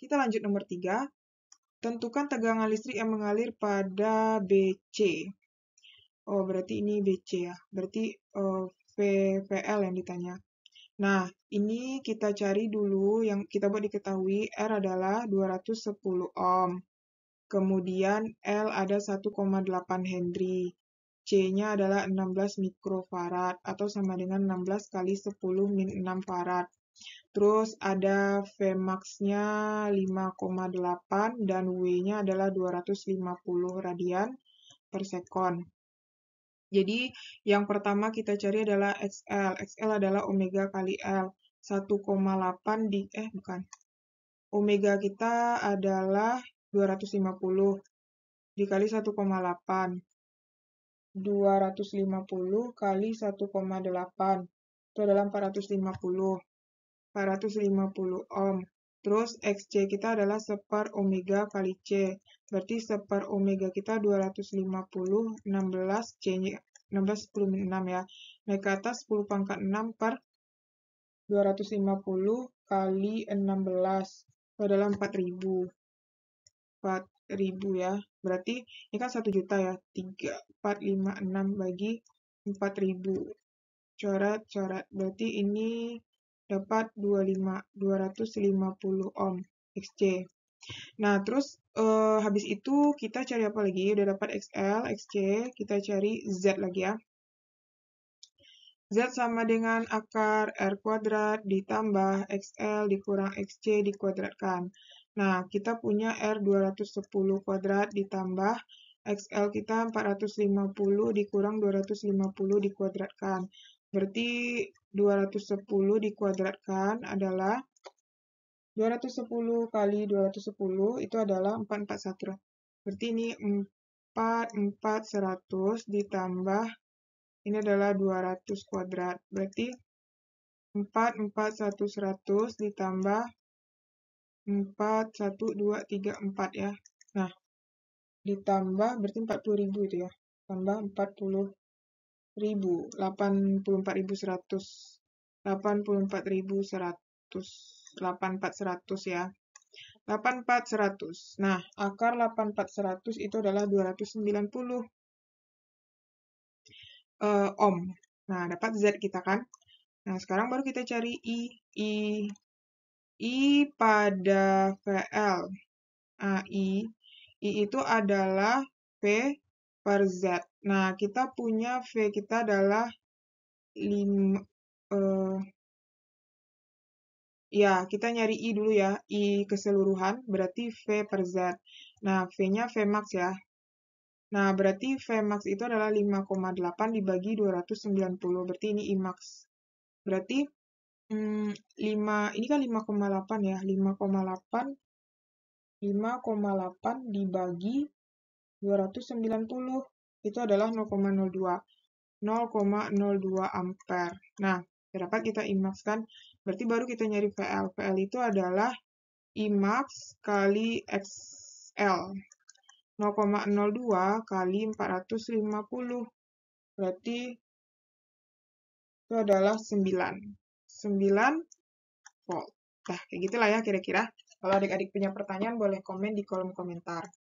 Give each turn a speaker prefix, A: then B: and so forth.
A: Kita lanjut nomor 3. Tentukan tegangan listrik yang mengalir pada BC. Oh, berarti ini BC ya. Berarti uh, eh, VPL yang ditanya. Nah, ini kita cari dulu yang kita buat diketahui R adalah 210 ohm. Kemudian L ada 1,8 Henry. C-nya adalah 16 mikrofarad atau sama dengan 16 kali 10 min 6 farad. Terus ada Vmax-nya 5,8 dan W-nya adalah 250 radian per sekon. Jadi yang pertama kita cari adalah XL. XL adalah omega kali L. 1,8 di eh bukan. Omega kita adalah 250 dikali 1,8. 250 kali 1,8 itu adalah 450. 450 ohm. Terus XC kita adalah seper omega kali C. Berarti seper omega kita 250, 16 C 16 10 6 ya. Naik ke atas 10 pangkat 6 per 250 kali 16. Itu adalah 4000. 4000 ya. Berarti ini kan 1 juta ya. 3, 4, 5, 6 bagi 4000. Coret, coret. Berarti ini dapat 25 250 ohm XC. Nah, terus eh, habis itu kita cari apa lagi? Udah dapat XL, XC, kita cari Z lagi ya. Z sama dengan akar R kuadrat ditambah XL dikurang XC dikuadratkan. Nah, kita punya R 210 kuadrat ditambah XL kita 450 dikurang 250 dikuadratkan. Berarti 210 dikuadratkan adalah 210 kali 210 itu adalah 441. Berarti ini 44100 ditambah ini adalah 200 kuadrat. Berarti 44100 ditambah 41234 ya. Nah, ditambah berarti 40.000 itu ya. Tambah 40 ribu, ya. 84.100. Nah, akar 84.100 itu adalah 290 uh, eh, ohm. Nah, dapat Z kita kan. Nah, sekarang baru kita cari I. I, I pada VL. Nah, I, I itu adalah V per Z. Nah, kita punya V kita adalah 5, uh, eh, ya, kita nyari I dulu ya, I keseluruhan, berarti V per Z. Nah, V-nya v max ya. Nah, berarti v max itu adalah 5,8 dibagi 290, berarti ini i max. Berarti hmm, 5, ini kan 5,8 ya, 5,8 5,8 dibagi 290 itu adalah 0,02 0,02 ampere. Nah, berapa kita kan? Berarti baru kita nyari VL. VL itu adalah imax kali XL. 0,02 kali 450. Berarti itu adalah 9. 9 volt. Nah, kayak gitulah ya kira-kira. Kalau adik-adik punya pertanyaan, boleh komen di kolom komentar.